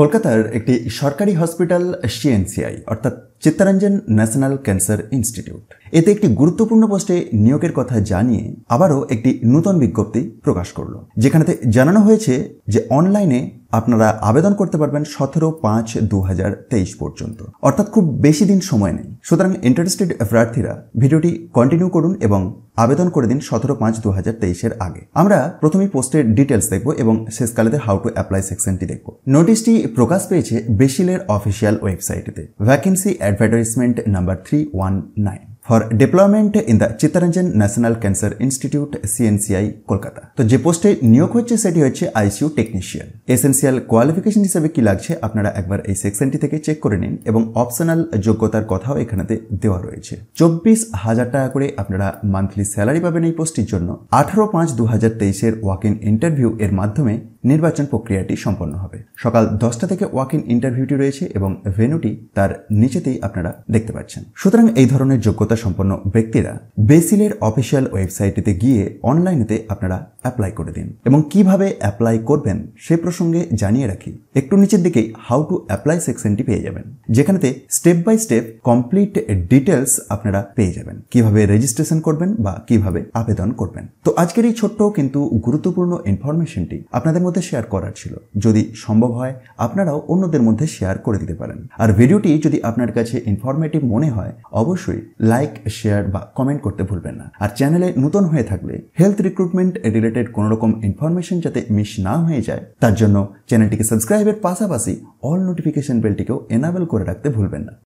কলকাতার একটি সরকারি হসপিটাল সিএনসিআই অর্থাৎ চিত্তরঞ্জন ন্যাশনাল ক্যান্সার ইনস্টিটিউট এতে একটি গুরুত্বপূর্ণ পোস্টে নিয়োগের কথা জানিয়ে আবারও একটি নূতন বিজ্ঞপ্তি প্রকাশ করল যেখানেতে জানানো হয়েছে যে অনলাইনে আপনারা আবেদন করতে পারবেন সতেরো পাঁচ দু পর্যন্ত অর্থাৎ খুব বেশি দিন সময় নেই সুতরাং ইন্টারেস্টেড প্রার্থীরা ভিডিওটি কন্টিনিউ করুন এবং আবেদন করে দিন সতেরো পাঁচ দু হাজার তেইশের আগে আমরা প্রথমেই পোস্টের ডিটেলস দেখব এবং শেষকালেতে হাউ টু অ্যাপ্লাই সেকশনটি দেখব নোটিশটি প্রকাশ পেয়েছে বেশিলের অফিসিয়াল ওয়েবসাইটেতে vacancy advertisement number three one nine for deployment in the Chittaranjan national cancer institute CNCI Kolkata তো যে পোস্টে নিয়োগ হচ্ছে সেটি হচ্ছে আইসিউ টেকনিশিয়ান এসেন্সিয়াল কোয়ালিফিকেশন হিসেবে কি লাগছে আপনারা একবার এই সেকশনটি থেকে চেক করে নিন এবং অপশনাল যোগ্যতার কথাও এখানেতে দেওয়া রয়েছে চব্বিশ হাজার টাকা করে আপনারা মান্থলি স্যালারি পাবেন এই পোস্টটির জন্য আঠারো পাঁচ দু হাজার তেইশের ওয়াক ইন ইন্টারভিউ এর মাধ্যমে নির্বাচন প্রক্রিয়াটি সম্পন্ন হবে সকাল দশটা থেকে ওয়াক ইন ইন্টারভিউটি রয়েছে এবং ভেনুটি তার নিচেতেই আপনারা দেখতে পাচ্ছেন সুতরাং এই ধরনের যোগ্যতা যোগ্যতা সম্পন্ন ব্যক্তিরা বেসিলের অফিসিয়াল ওয়েবসাইটটিতে গিয়ে অনলাইনেতে আপনারা অ্যাপ্লাই করে দিন এবং কিভাবে অ্যাপ্লাই করবেন সে প্রসঙ্গে জানিয়ে রাখি একটু নিচের দিকেই হাউ টু অ্যাপ্লাই সেকশনটি পেয়ে যাবেন যেখানেতে step by step complete details আপনারা পেয়ে যাবেন কিভাবে রেজিস্ট্রেশন করবেন বা কিভাবে আবেদন করবেন তো আজকের এই ছোট্ট কিন্তু গুরুত্বপূর্ণ ইনফরমেশনটি আপনাদের মধ্যে শেয়ার করার ছিল যদি সম্ভব হয় আপনারাও অন্যদের মধ্যে শেয়ার করে দিতে পারেন আর ভিডিওটি যদি আপনার কাছে ইনফরমেটিভ মনে হয় অবশ্যই লাইক লাইক শেয়ার বা কমেন্ট করতে ভুলবেন না আর চ্যানেলে নতুন হয়ে থাকলে হেলথ রিক্রুটমেন্ট রিলেটেড কোনো রকম ইনফরমেশন যাতে মিস না হয়ে যায় তার জন্য চ্যানেলটিকে সাবস্ক্রাইবের পাশাপাশি অল নোটিফিকেশন বেলটিকেও এনাবেল করে রাখতে ভুলবেন না